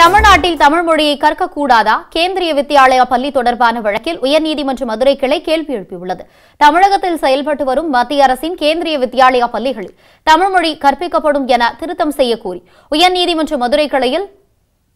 தமிழ்நாட்டில் தமிழ் மொழியை கற்கக்கூடாதா கேந்திரிய வித்யாலயா பள்ளி தொடர்பான வழக்கில் உயர்நீதிமன்ற மதுரை கிளை கேள்வி எழுப்பியுள்ளது தமிழகத்தில் செயல்பட்டு வரும் மத்திய அரசின் கேந்திரிய வித்யாலயா பள்ளிகளில் தமிழ் மொழி கற்பிக்கப்படும் என திருத்தம் செய்யக்கோரி உயர்நீதிமன்ற மதுரை கிளையில்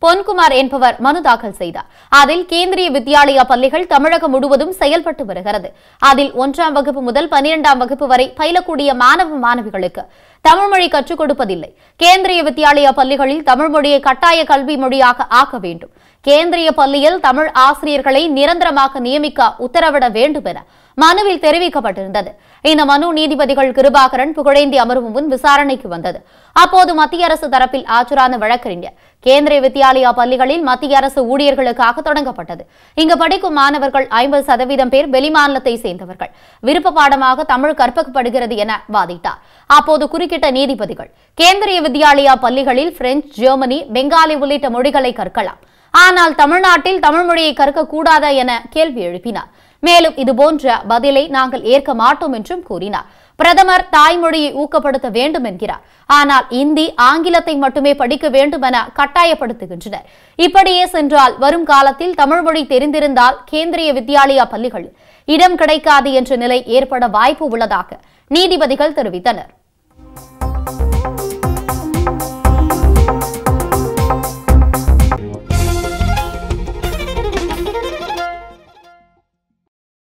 பொன்குமார் என்பவர் மனு தாக்கல் செய்தார் அதில் கேந்திரிய வித்யாலயா பள்ளிகள் தமிழகம் முழுவதும் செயல்பட்டு வருகிறது அதில் ஒன்றாம் வகுப்பு முதல் பனிரெண்டாம் வகுப்பு வரை பயிலக்கூடிய மாணவ மாணவிகளுக்கு தமிழ் மொழி கற்றுக் கொடுப்பதில்லை கேந்திரிய வித்தியாலய பள்ளிகளில் தமிழ் மொழியை கட்டாய கல்வி மொழியாக ஆக்க வேண்டும் கேந்திரிய பள்ளியில் தமிழ் ஆசிரியர்களை நிரந்தரமாக நியமிக்க உத்தரவிட வேண்டும் என மனுவில் தெரிவிக்கப்பட்டிருந்தது இந்த மனு நீதிபதிகள் கிருபாகரன் புகழேந்தி அமர்வு முன் விசாரணைக்கு வந்தது அப்போது மத்திய அரசு தரப்பில் ஆஜரான வழக்கறிஞர் கேந்திரிய வித்யாலயா பள்ளிகளில் மத்திய அரசு ஊழியர்களுக்காக தொடங்கப்பட்டது இங்கு படிக்கும் மாணவர்கள் ஐம்பது சதவீதம் பேர் வெளிமாநிலத்தை சேர்ந்தவர்கள் விருப்ப பாடமாக தமிழ் கற்பக்கப்படுகிறது என வாதிட்டார் அப்போது குறி குறுக்கிட்ட நீதிபதிகள் கேந்திரிய வித்யாலயா பள்ளிகளில் பிரெஞ்சு ஜெர்மனி பெங்காலி உள்ளிட்ட மொழிகளை கற்கலாம் ஆனால் தமிழ்நாட்டில் தமிழ் மொழியை கற்கக்கூடாதா என கேள்வி எழுப்பினார் மேலும் இதுபோன்ற பதிலை நாங்கள் ஏற்க மாட்டோம் என்றும் கூறினார் பிரதமர் தாய்மொழியை ஊக்கப்படுத்த வேண்டும் என்கிறார் ஆனால் இந்தி ஆங்கிலத்தை மட்டுமே படிக்க வேண்டும் என கட்டாயப்படுத்துகின்றனர் இப்படியே சென்றால் வரும் காலத்தில் தமிழ் மொழி தெரிந்திருந்தால் கேந்திரிய வித்யாலயா பள்ளிகளில் இடம் கிடைக்காது என்ற நிலை ஏற்பட வாய்ப்பு உள்ளதாக நீதிபதிகள் தெரிவித்தனர்